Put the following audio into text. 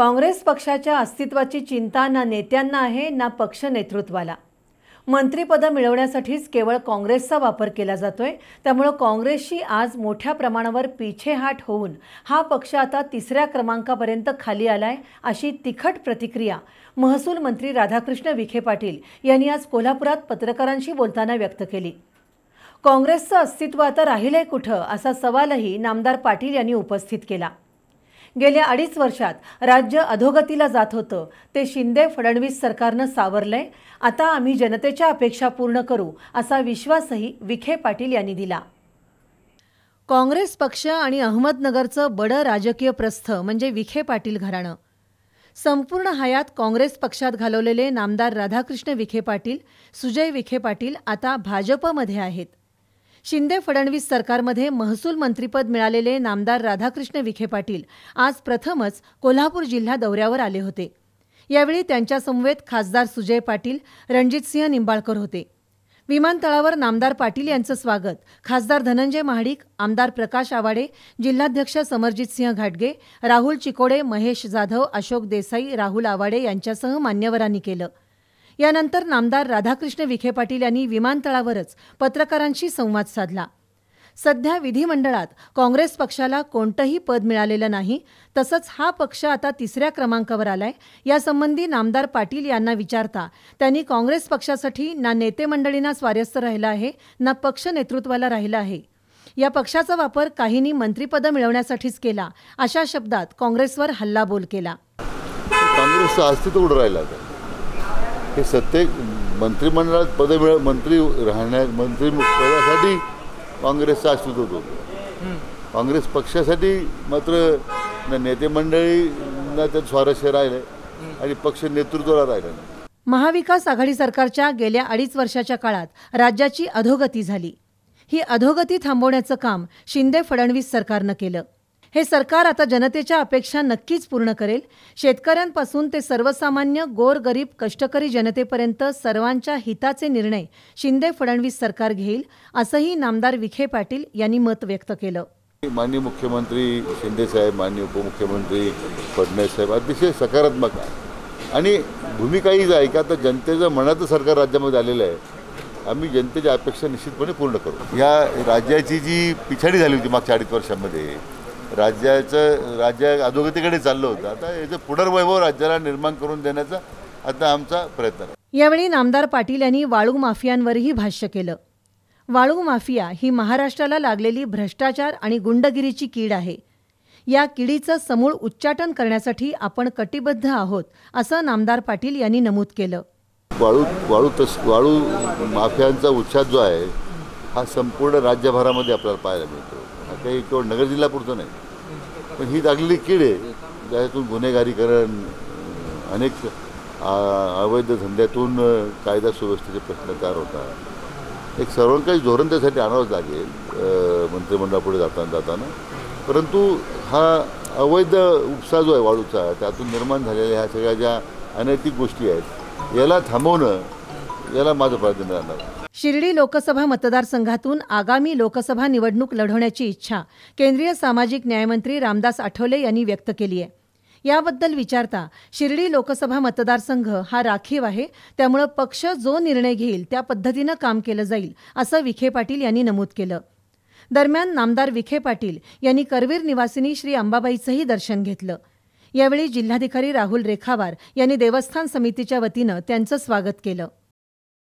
काँग्रेस पक्षाच्या अस्तित्वाची चिंता ना नेत्यांना आहे ना पक्ष नेतृत्वाला मंत्रिपदं मिळवण्यासाठीच केवळ काँग्रेसचा वापर केला जातोय त्यामुळे काँग्रेसशी आज मोठ्या प्रमाणावर पिछेहाट होऊन हा पक्ष आता तिसऱ्या क्रमांकापर्यंत खाली आलाय अशी तिखट प्रतिक्रिया महसूल मंत्री राधाकृष्ण विखे पाटील यांनी आज कोल्हापुरात पत्रकारांशी बोलताना व्यक्त केली काँग्रेसचं अस्तित्व आता राहिलंय कुठं असा सवालही नामदार पाटील यांनी उपस्थित केला गेल्या अडीच वर्षात राज्य अधोगतीला जात होतं ते शिंदे फडणवीस सरकारनं सावरलंय आता आम्ही जनतेच्या अपेक्षा पूर्ण करू असा विश्वासही विखे पाटील यांनी दिला काँग्रेस पक्ष आणि अहमदनगरचं बडं राजकीय प्रस्थ म्हणजे विखे पाटील घराणं संपूर्ण हयात काँग्रेस पक्षात घालवलेले नामदार राधाकृष्ण विखे पाटील सुजय विखे पाटील आता भाजपमध्ये आहेत शिंदे फडणवीस सरकारमध्ये महसूल मंत्रीपद मिळालेले नामदार राधाकृष्ण विखे पाटील आज प्रथमच कोल्हापूर जिल्हा दौऱ्यावर आले होते यावेळी त्यांच्यासमवेत खासदार सुजय पाटील रणजितसिंह निंबाळकर होते विमानतळावर नामदार पाटील यांचं स्वागत खासदार धनंजय महाडिक आमदार प्रकाश आवाडे जिल्हाध्यक्ष समरजितसिंह घाटगे राहुल चिकोडे महेश जाधव अशोक देसाई राहुल आवाडे यांच्यासह मान्यवरांनी केलं यानंतर नामदार राधाकृष्ण विखे पाटील यांनी विमानतळावरच पत्रकारांशी संवाद साधला सध्या विधिमंडळात काँग्रेस पक्षाला कोणतंही पद मिळालेलं नाही तसंच हा पक्ष आता तिसऱ्या क्रमांकावर आलाय यासंबंधी नामदार पाटील यांना विचारता त्यांनी काँग्रेस पक्षासाठी ना नेते मंडळींना स्वारस्य राहिलं आहे ना पक्ष नेतृत्वाला राहिलं आहे या पक्षाचा वापर काहींनी मंत्रिपदं मिळवण्यासाठीच केला अशा शब्दात काँग्रेसवर हल्लाबोल केला काँग्रेसचं अस्तित्व राहिलं हे सत्तेक मंत्रिमंडळात पद मिळ मंत्री राहण्या मंत्री पदासाठी काँग्रेसचा अस्तित्व होतो काँग्रेस पक्षासाठी मात्र नेते मंडळींना त्यात स्वारस्य राहिले आणि पक्ष नेतृत्वाला राहिले महाविकास आघाडी सरकारच्या गेल्या अडीच वर्षाच्या काळात राज्याची अधोगती झाली ही अधोगती थांबवण्याचं काम शिंदे फडणवीस सरकारनं केलं हे सरकार आता जनतेच्या अपेक्षा नक्कीच पूर्ण करेल शेतकऱ्यांपासून ते सर्वसामान्य गोरगरीब कष्टकरी जनतेपर्यंत सर्वांच्या हिताचे निर्णय शिंदे फडणवीस सरकार घेईल असंही नामदार विखे पाटील यांनी मत व्यक्त केलं माननीय मुख्यमंत्री शिंदे साहेब माननीय उपमुख्यमंत्री फडणवीस साहेब अतिशय सकारात्मक आहे आणि भूमिका हीच आहे तर जनतेचं म्हणाचं सरकार राज्यामध्ये आलेलं आहे आम्ही जनतेच्या अपेक्षा निश्चितपणे पूर्ण करू या राज्याची जी पिछाडी झाली होती मागच्या अडीच वर्षांमध्ये राज्याचं राज्य अधोगतीकडे चाललं होतं आता याचं पुनर्वैभव राज्याला निर्माण करून देण्याचा आता आमचा प्रयत्न यावेळी नामदार पाटील यांनी वाळू माफियांवरही भाष्य केलं वाळू माफिया ही महाराष्ट्राला लागलेली भ्रष्टाचार आणि गुंडगिरीची कीड आहे या किडीचं समूळ उच्चाटन करण्यासाठी आपण कटिबद्ध आहोत असं नामदार पाटील यांनी नमूद केलं वाळू वाळू तस वाळू माफियांचा उच्छाद जो आहे हा संपूर्ण राज्यभरामध्ये आपल्याला पाहायला मिळतो काही केवळ नगर जिल्ह्यापुरतं नाही पण ही लागलेली कीड आहे ज्यातून गुन्हेगारीकरण अनेक अवैध धंद्यातून कायदा सुव्यवस्थेचे प्रश्न तयार होतात एक सर्वांकाही धोरण त्यासाठी आणावंच लागेल मंत्रिमंडळापुढे जाताना जाताना परंतु हा अवैध उपसा जो आहे वाळूचा त्यातून निर्माण झालेल्या ह्या सगळ्या ज्या अनैतिक गोष्टी आहेत याला थांबवणं याला माझं प्राधान्य राहणार शिर्डी लोकसभा मतदारसंघातून आगामी लोकसभा निवडणूक लढवण्याची इच्छा केंद्रीय सामाजिक न्यायमंत्री रामदास आठवले यांनी व्यक्त केली आहे याबद्दल विचारता शिर्डी लोकसभा मतदारसंघ हा राखीव आहे त्यामुळं पक्ष जो निर्णय घेईल त्या पद्धतीनं काम केलं जाईल असं विखे पाटील यांनी नमूद केलं दरम्यान नामदार विखे पाटील यांनी करवीर निवासिनी श्री अंबाबाईचंही दर्शन घेतलं यावेळी जिल्हाधिकारी राहुल रेखावार यांनी देवस्थान समितीच्या वतीनं त्यांचं स्वागत केलं